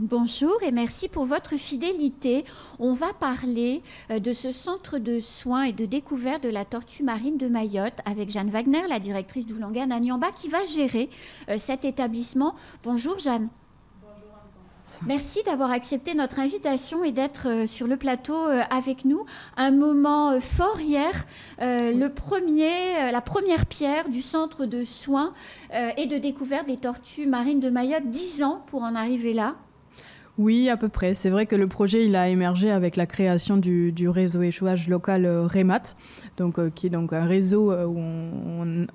Bonjour et merci pour votre fidélité. On va parler euh, de ce centre de soins et de découverte de la tortue marine de Mayotte avec Jeanne Wagner, la directrice d'Oulangan à qui va gérer euh, cet établissement. Bonjour Jeanne. Merci d'avoir accepté notre invitation et d'être euh, sur le plateau avec nous. Un moment fort hier, le premier, la première pierre du centre de soins et de découverte des tortues marines de Mayotte, Dix ans pour en arriver là. Oui, à peu près. C'est vrai que le projet il a émergé avec la création du, réseau échouage local euh, REMAT, donc, euh, qui est donc un réseau euh, où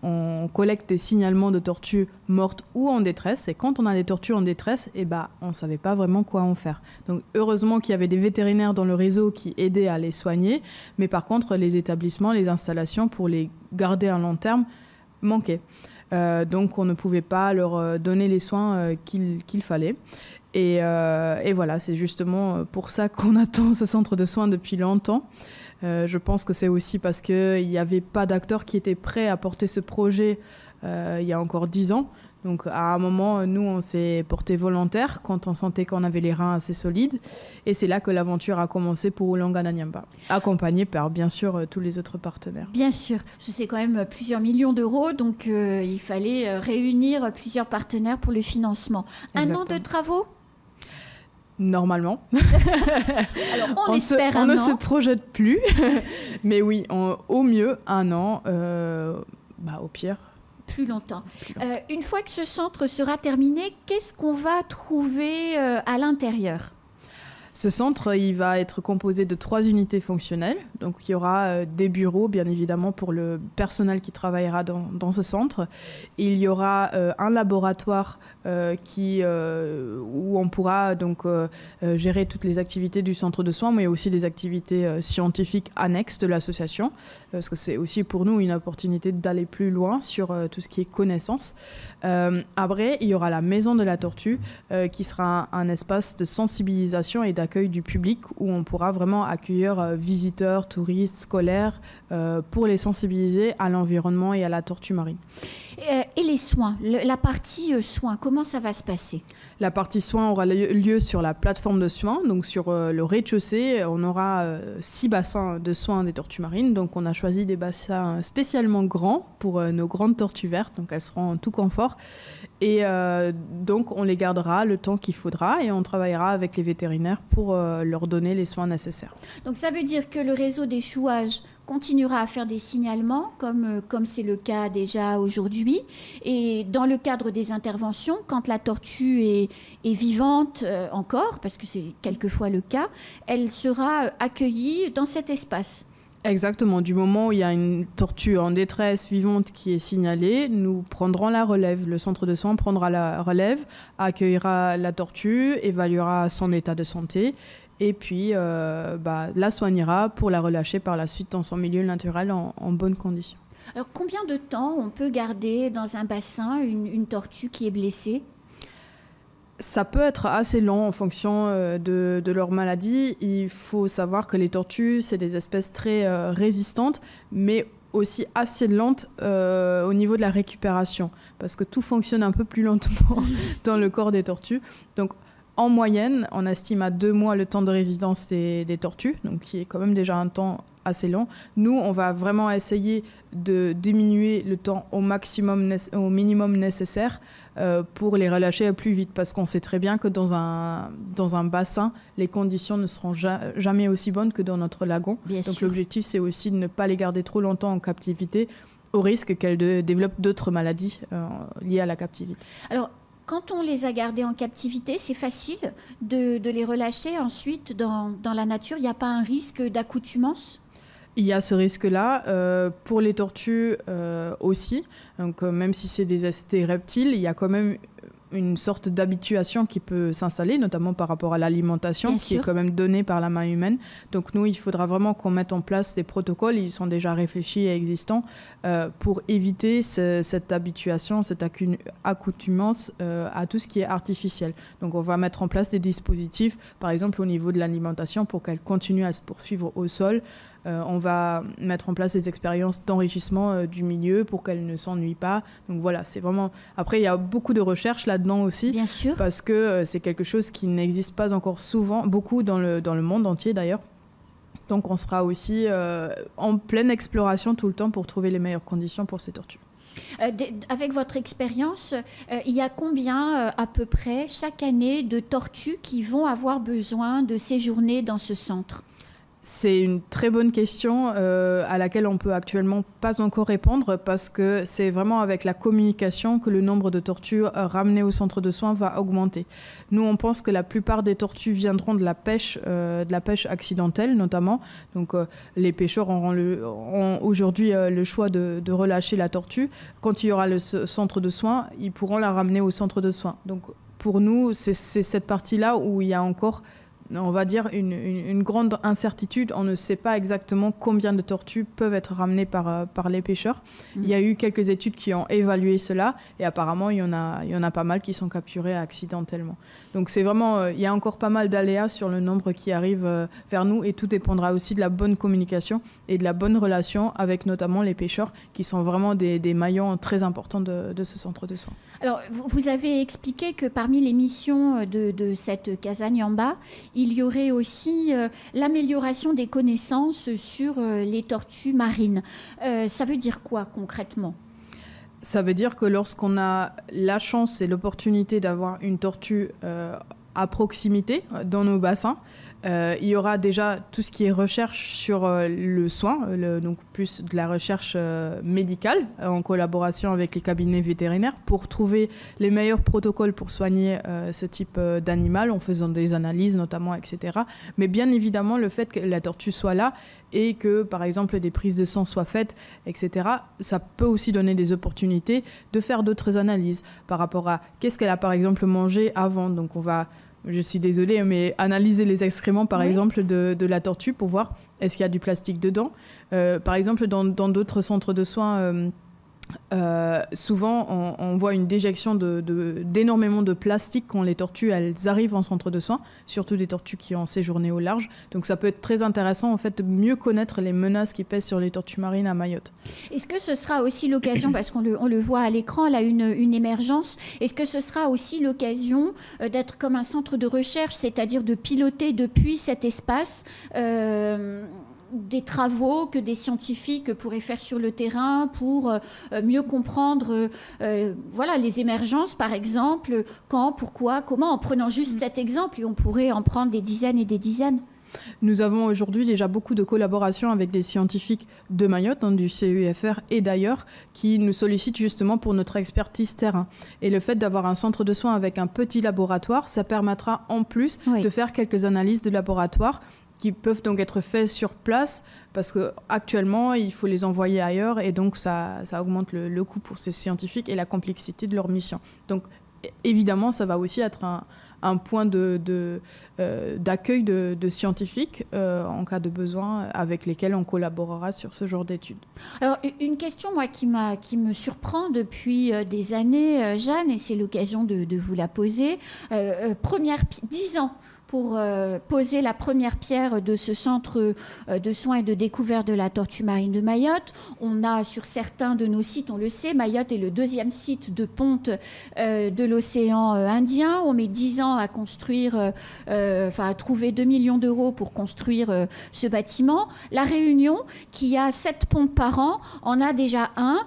on, collecte des signalements de tortues mortes ou en détresse. Et quand on a des tortues en détresse, eh ben, on ne savait pas vraiment quoi en faire. Donc heureusement qu'il y avait des vétérinaires dans le réseau qui aidaient à les soigner, mais par contre les établissements, les installations pour les garder à long terme manquaient. donc on ne pouvait pas leur donner les soins qu'il fallait. Euh, et, voilà, c'est justement euh, pour ça qu'on attend ce centre de soins depuis longtemps. Euh, je pense que c'est aussi parce qu'il n'y avait pas d'acteurs qui étaient prêts à porter ce projet il y a encore dix ans. Donc à un moment, nous, on s'est porté volontaire quand on sentait qu'on avait les reins assez solides. Et c'est là que l'aventure a commencé pour Oulangana Nyamba, accompagnée par, bien sûr, tous les autres partenaires. Bien sûr, c'est quand même plusieurs millions d'euros, donc il fallait réunir plusieurs partenaires pour le financement. Un an de travaux normalement. Alors, on, on ne se projette plus, mais oui, au mieux un an, euh, bah, au pire. Plus longtemps. Euh, une fois que ce centre sera terminé, qu'est-ce qu'on va trouver euh, à l'intérieur ce centre, il va être composé de trois unités fonctionnelles. Donc, il y aura euh, des bureaux, bien évidemment, pour le personnel qui travaillera dans, ce centre. Il y aura euh, un laboratoire euh, qui, où on pourra donc gérer toutes les activités du centre de soins, mais aussi des activités scientifiques annexes de l'association, parce que c'est aussi pour nous une opportunité d'aller plus loin sur tout ce qui est connaissance. après, il y aura la maison de la tortue, qui sera un, un espace de sensibilisation et d accueil du public où on pourra vraiment accueillir euh, visiteurs, touristes, scolaires euh, pour les sensibiliser à l'environnement et à la tortue marine. Euh, et les soins, la partie euh, soins, comment ça va se passer La partie soins aura lieu sur la plateforme de soins, donc sur euh, le rez-de-chaussée. On aura six bassins de soins des tortues marines. Donc on a choisi des bassins spécialement grands pour nos grandes tortues vertes. Donc elles seront en tout confort. Et donc on les gardera le temps qu'il faudra et on travaillera avec les vétérinaires pour leur donner les soins nécessaires. Donc ça veut dire que le réseau d'échouage continuera à faire des signalements, comme euh, comme c'est le cas déjà aujourd'hui. Et dans le cadre des interventions, quand la tortue est, vivante euh, encore, parce que c'est quelquefois le cas, elle sera euh, accueillie dans cet espace. Exactement, du moment où il y a une tortue en détresse vivante qui est signalée, nous prendrons la relève. Le centre de soins prendra la relève, accueillera la tortue, évaluera son état de santé et puis euh, bah, la soignera pour la relâcher par la suite dans son milieu naturel en, en bonne condition. Alors combien de temps on peut garder dans un bassin une, tortue qui est blessée ça peut être assez long en fonction euh, de, leur maladie. Il faut savoir que les tortues, c'est des espèces très euh, résistantes, mais aussi assez lentes au niveau de la récupération, parce que tout fonctionne un peu plus lentement dans le corps des tortues. Donc en moyenne, on estime à deux mois le temps de résidence des, tortues, donc qui est quand même déjà un temps assez long. Nous, on va vraiment essayer de diminuer le temps au, maximum, au minimum nécessaire euh, pour les relâcher plus vite, parce qu'on sait très bien que dans un, dans un bassin, les conditions ne seront jamais aussi bonnes que dans notre lagon. donc l'objectif, c'est aussi de ne pas les garder trop longtemps en captivité au risque qu'elles développent d'autres maladies euh, liées à la captivité. Alors, quand on les a gardés en captivité, c'est facile de, les relâcher. Ensuite, dans, la nature, il n'y a pas un risque d'accoutumance il y a ce risque-là. Euh, pour les tortues euh, aussi, donc, euh, même si c'est des, des, reptiles, il y a quand même une sorte d'habituation qui peut s'installer, notamment par rapport à l'alimentation qui est quand même donnée par la main humaine. Donc nous, il faudra vraiment qu'on mette en place des protocoles, ils sont déjà réfléchis et existants, euh, pour éviter cette habituation, cette accoutumance euh, à tout ce qui est artificiel. Donc on va mettre en place des dispositifs, par exemple au niveau de l'alimentation, pour qu'elle continue à se poursuivre au sol. Euh, on va mettre en place des expériences d'enrichissement euh, du milieu pour qu'elles ne s'ennuient pas. voilà, c'est vraiment. Après, il y a beaucoup de recherches là-dedans aussi. Bien sûr. Parce que euh, c'est quelque chose qui n'existe pas encore souvent, beaucoup dans le, monde entier d'ailleurs. Donc on sera aussi en pleine exploration tout le temps pour trouver les meilleures conditions pour ces tortues. avec votre expérience, il y a combien à peu près chaque année de tortues qui vont avoir besoin de séjourner dans ce centre c'est une très bonne question euh, à laquelle on peut actuellement pas encore répondre parce que c'est vraiment avec la communication que le nombre de tortues ramenées au centre de soins va augmenter. Nous, on pense que la plupart des tortues viendront de la pêche, euh, de la pêche accidentelle notamment. Donc, euh, les pêcheurs auront, aujourd'hui le choix de, relâcher la tortue. Quand il y aura le centre de soins, ils pourront la ramener au centre de soins. Donc, pour nous, c'est cette partie-là où il y a encore on va dire, une, grande incertitude. On ne sait pas exactement combien de tortues peuvent être ramenées par, euh, les pêcheurs. Mhm. Il y a eu quelques études qui ont évalué cela et apparemment, il y en a, pas mal qui sont capturées accidentellement. Donc c'est vraiment, euh, il y a encore pas mal d'aléas sur le nombre qui arrive euh, vers nous et tout dépendra aussi de la bonne communication et de la bonne relation avec notamment les pêcheurs qui sont vraiment des, maillons très importants de, ce centre de soins. Alors vous, avez expliqué que parmi les missions de, cette cette en bas il y aurait aussi euh, l'amélioration des connaissances sur euh, les tortues marines. Euh, ça veut dire quoi concrètement Ça veut dire que lorsqu'on a la chance et l'opportunité d'avoir une tortue à proximité dans nos bassins, euh, il y aura déjà tout ce qui est recherche sur euh, le soin, euh, le, donc plus de la recherche médicale en collaboration avec les cabinets vétérinaires pour trouver les meilleurs protocoles pour soigner ce type d'animal en faisant des analyses notamment, etc. Mais bien évidemment, le fait que la tortue soit là et que par exemple des prises de sang soient faites, etc., ça peut aussi donner des opportunités de faire d'autres analyses par rapport à qu'est-ce qu'elle a par exemple mangé avant. Donc on va je suis désolée, mais analyser les excréments, par exemple, de, la tortue pour voir est-ce qu'il y a du plastique dedans. Euh, par exemple, dans d'autres centres de soins euh, euh, souvent, on, voit une déjection d'énormément de, de, plastique quand les tortues elles arrivent en centre de soins, surtout des tortues qui ont séjourné au large. Donc, ça peut être très intéressant en fait de mieux connaître les menaces qui pèsent sur les tortues marines à Mayotte. Est-ce que ce sera aussi l'occasion, parce qu'on le, le, voit à l'écran, là, une, une émergence, est-ce que ce sera aussi l'occasion euh, d'être comme un centre de recherche, c'est-à-dire de piloter depuis cet espace euh, des travaux que des scientifiques pourraient faire sur le terrain pour euh, mieux comprendre euh, euh, voilà, les émergences, par exemple, quand, pourquoi, comment, en prenant juste mm. cet exemple, et on pourrait en prendre des dizaines et des dizaines. Nous avons aujourd'hui déjà beaucoup de collaborations avec des scientifiques de Mayotte, hein, du CEFR et d'ailleurs, qui nous sollicitent justement pour notre expertise terrain. Et le fait d'avoir un centre de soins avec un petit laboratoire, ça permettra en plus de faire quelques analyses de laboratoire qui peuvent donc être faits sur place parce qu'actuellement, il faut les envoyer ailleurs et donc ça, ça augmente le, coût pour ces scientifiques et la complexité de leur mission. Donc évidemment, ça va aussi être un, point euh, d'accueil de, de, scientifiques euh, en cas de besoin avec lesquels on collaborera sur ce genre d'études. Alors une question moi qui, qui me surprend depuis euh, des années, Jeanne, et c'est l'occasion de, vous la poser. première, 10 ans pour euh, poser la première pierre de ce centre euh, de soins et de découverte de la tortue marine de Mayotte. On a sur certains de nos sites, on le sait, Mayotte est le deuxième site de ponte euh, de l'océan Indien. On met dix ans à construire, enfin à trouver 2 millions d'euros pour construire ce bâtiment. La Réunion, qui a sept pontes par an, en a déjà un.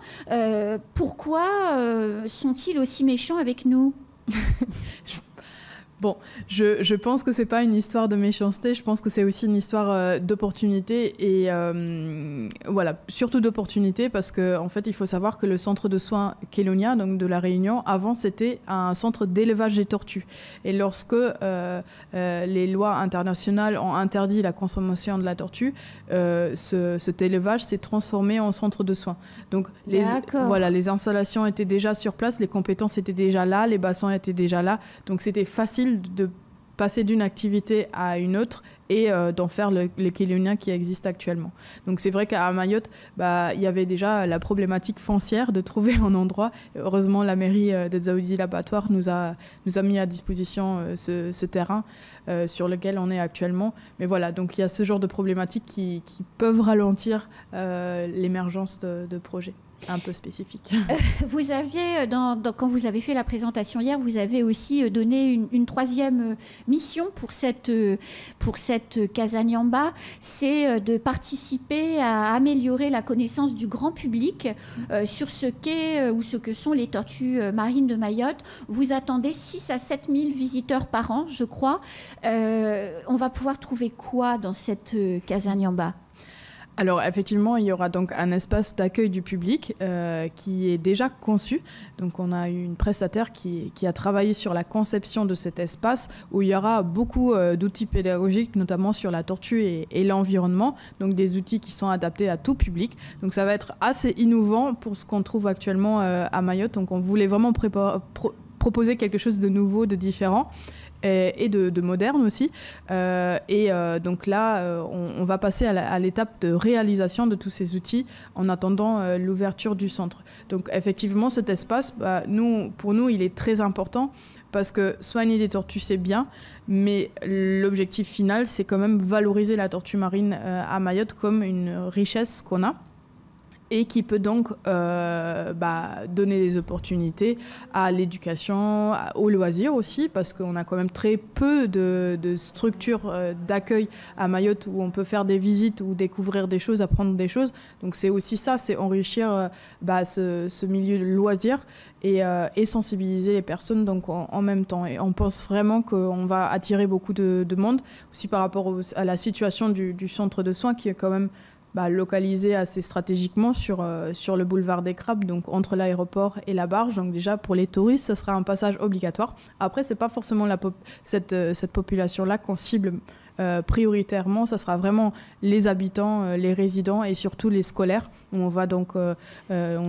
pourquoi sont-ils aussi méchants avec nous Bon, je, pense que c'est pas une histoire de méchanceté, je pense que c'est aussi une histoire euh, d'opportunité et euh, voilà, surtout d'opportunité parce que en fait, il faut savoir que le centre de soins Kélonia, donc de la Réunion, avant c'était un centre d'élevage des tortues. Et lorsque euh, les lois internationales ont interdit la consommation de la tortue, cet élevage s'est transformé en centre de soins. Donc les, voilà, les installations étaient déjà sur place, les compétences étaient déjà là, les bassins étaient déjà là, donc c'était facile de passer d'une activité à une autre et euh, d'en faire le, les qui existent actuellement. Donc c'est vrai qu'à Mayotte, bah, il y avait déjà la problématique foncière de trouver un endroit. Heureusement, la mairie euh, de Zaoudi labatoire nous a, nous a mis à disposition euh, ce, terrain sur lequel on est actuellement. Mais voilà, donc il y a ce genre de problématiques qui, peuvent ralentir l'émergence de projets un peu spécifique. Euh, vous aviez, euh, quand vous avez fait la présentation hier, vous avez aussi euh, donné une, troisième mission pour cette, pour cette Casaniamba, c'est de participer à améliorer la connaissance du grand public sur ce qu'est ou ce que sont les tortues marines de Mayotte. Vous attendez 6 à 7 000 visiteurs par an, je crois. on va pouvoir trouver quoi dans cette Casaniamba alors effectivement, il y aura donc un espace d'accueil du public euh, qui est déjà conçu. Donc on a eu une prestataire qui, a travaillé sur la conception de cet espace où il y aura beaucoup euh, d'outils pédagogiques, notamment sur la tortue et, l'environnement. Donc des outils qui sont adaptés à tout public. Donc ça va être assez innovant pour ce qu'on trouve actuellement euh, à Mayotte. Donc on voulait vraiment proposer quelque chose de nouveau, de différent. Euh, et, de, de, moderne aussi. Euh, et euh, donc là, on, va passer à l'étape de réalisation de tous ces outils en attendant l'ouverture du centre. Donc effectivement, cet espace, bah, nous, pour nous, il est très important parce que soigner des tortues, c'est bien, mais l'objectif final, c'est quand même valoriser la tortue marine à Mayotte comme une richesse qu'on a et qui peut donc euh, bah, donner des opportunités à l'éducation, aux loisirs aussi, parce qu'on a quand même très peu de, structures euh, d'accueil à Mayotte où on peut faire des visites ou découvrir des choses, apprendre des choses. Donc c'est aussi ça, c'est enrichir euh, bah, ce, milieu de loisirs et, sensibiliser les personnes donc en, même temps. Et on pense vraiment qu'on va attirer beaucoup de, monde, aussi par rapport à la situation du centre de soins qui est quand même bah, localisé assez stratégiquement sur, euh, sur le boulevard des Crabes, donc entre l'aéroport et la barge. Donc déjà, pour les touristes, ce sera un passage obligatoire. Après, ce n'est pas forcément la cette, euh, cette population-là qu'on cible euh, prioritairement, ça sera vraiment les habitants, les résidents et surtout les scolaires. On va donc, on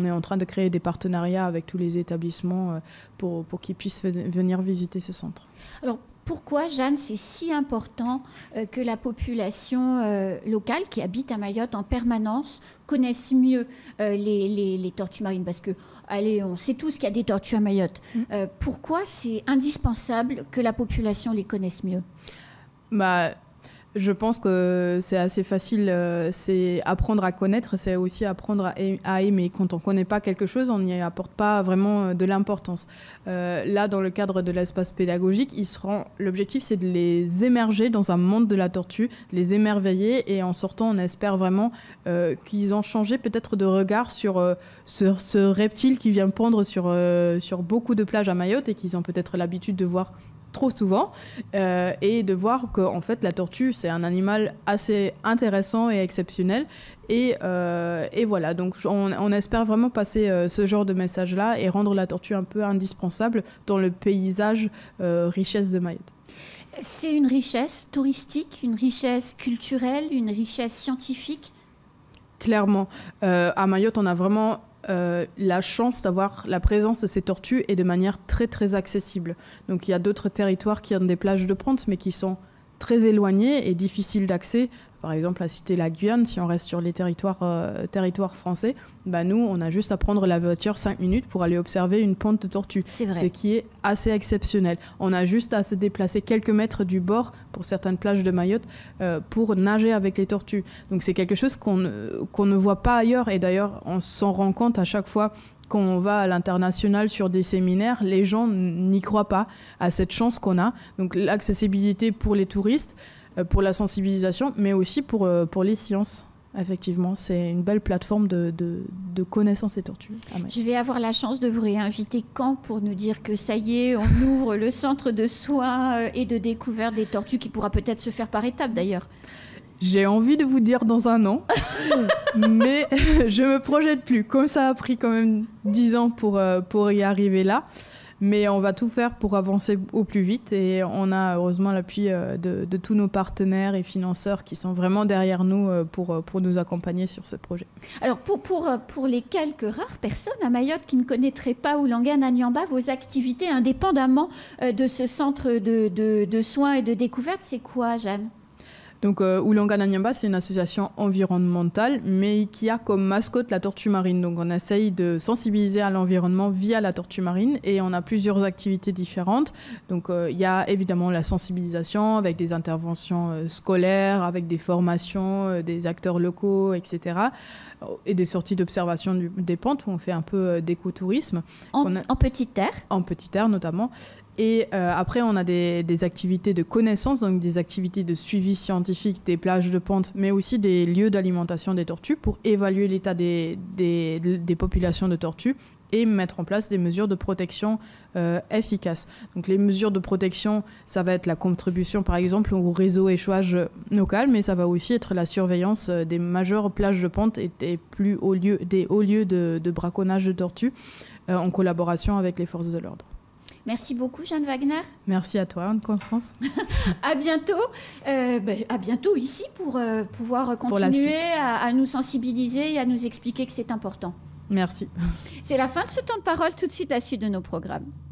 est en train de créer des partenariats avec tous les établissements pour, pour qu'ils puissent venir visiter ce centre. Alors pourquoi, Jeanne, c'est si important euh, que la population euh, locale qui habite à Mayotte en permanence connaisse mieux euh, les, tortues marines Parce que, allez, on sait tous qu'il y a des tortues à Mayotte. Mm. pourquoi c'est indispensable que la population les connaisse mieux bah, je pense que c'est assez facile. Euh, c'est apprendre à connaître, c'est aussi apprendre à aimer. Quand on ne connaît pas quelque chose, on n'y apporte pas vraiment euh, de l'importance. Euh, là, dans le cadre de l'espace pédagogique, l'objectif, c'est de les émerger dans un monde de la tortue, les émerveiller. Et en sortant, on espère vraiment qu'ils ont changé peut-être de regard sur, ce reptile qui vient pondre sur, sur beaucoup de plages à Mayotte et qu'ils ont peut-être l'habitude de voir trop souvent euh, et de voir que fait la tortue c'est un animal assez intéressant et exceptionnel et, euh, voilà donc on, espère vraiment passer euh, ce genre de message là et rendre la tortue un peu indispensable dans le paysage richesse de Mayotte. C'est une richesse touristique, une richesse culturelle, une richesse scientifique clairement. à Mayotte, on a vraiment euh, la chance d'avoir la présence de ces tortues est de manière très très accessible. Donc il y a d'autres territoires qui ont des plages de pente mais qui sont très éloignées et difficiles d'accès par exemple, à citer la Guyane, si on reste sur les territoires, euh, français, bah nous, on a juste à prendre la voiture 5 minutes pour aller observer une pente de tortue. Ce qui est assez exceptionnel. On a juste à se déplacer quelques mètres du bord, pour certaines plages de Mayotte, euh, pour nager avec les tortues. Donc c'est quelque chose qu'on ne voit pas ailleurs. Et d'ailleurs, on s'en rend compte à chaque fois qu'on va à l'international sur des séminaires, les gens n'y croient pas à cette chance qu'on a. Donc l'accessibilité pour les touristes, euh, pour la sensibilisation, mais aussi pour, euh, pour les sciences. Effectivement, c'est une belle plateforme de, de, de connaissance des tortues. Ah, je vais avoir la chance de vous réinviter quand pour nous dire que ça y est, on ouvre le centre de soins euh, et de découverte des tortues qui pourra peut-être se faire par étapes d'ailleurs. J'ai envie de vous dire dans un an, mais je me projette plus. Comme ça a pris quand même 10 ans pour, pour y arriver là, mais on va tout faire pour avancer au plus vite et on a heureusement l'appui euh, de, tous nos partenaires et financeurs qui sont vraiment derrière nous euh, euh, pour, nous accompagner sur ce projet. Alors pour, pour, pour les quelques rares personnes à Mayotte qui ne connaîtraient pas à Nyamba, vos activités indépendamment de ce centre de, soins et de découverte, c'est quoi Jeanne donc, euh, Oulonga Nanyamba, c'est une association environnementale, mais qui a comme mascotte la tortue marine. Donc, on essaye de sensibiliser à l'environnement via la tortue marine et on a plusieurs activités différentes. Donc, euh, il y a évidemment la sensibilisation avec des interventions euh, scolaires, avec des formations, des acteurs locaux, etc. Et des sorties d'observation des pentes où on fait un peu d'écotourisme. En, en petite terre En petite terre, notamment. Et euh, après, on a des, activités de connaissance, donc des activités de suivi scientifique des plages de pente, mais aussi des lieux d'alimentation des tortues pour évaluer l'état des, populations de tortues et mettre en place des mesures de protection euh, efficaces. Donc les mesures de protection, ça va être la contribution par exemple au réseau échouage local, mais ça va aussi être la surveillance euh, des majeures plages de pente et des plus hauts lieux, des de, braconnage de tortues en collaboration avec les forces de l'ordre. Merci beaucoup, Jeanne Wagner. Merci à toi, Anne-Constance. à bientôt. Euh, bah, à bientôt ici pour euh, pouvoir continuer à, à nous sensibiliser et à nous expliquer que c'est important. Merci. C'est la fin de ce temps de parole. Tout de suite, la suite de nos programmes.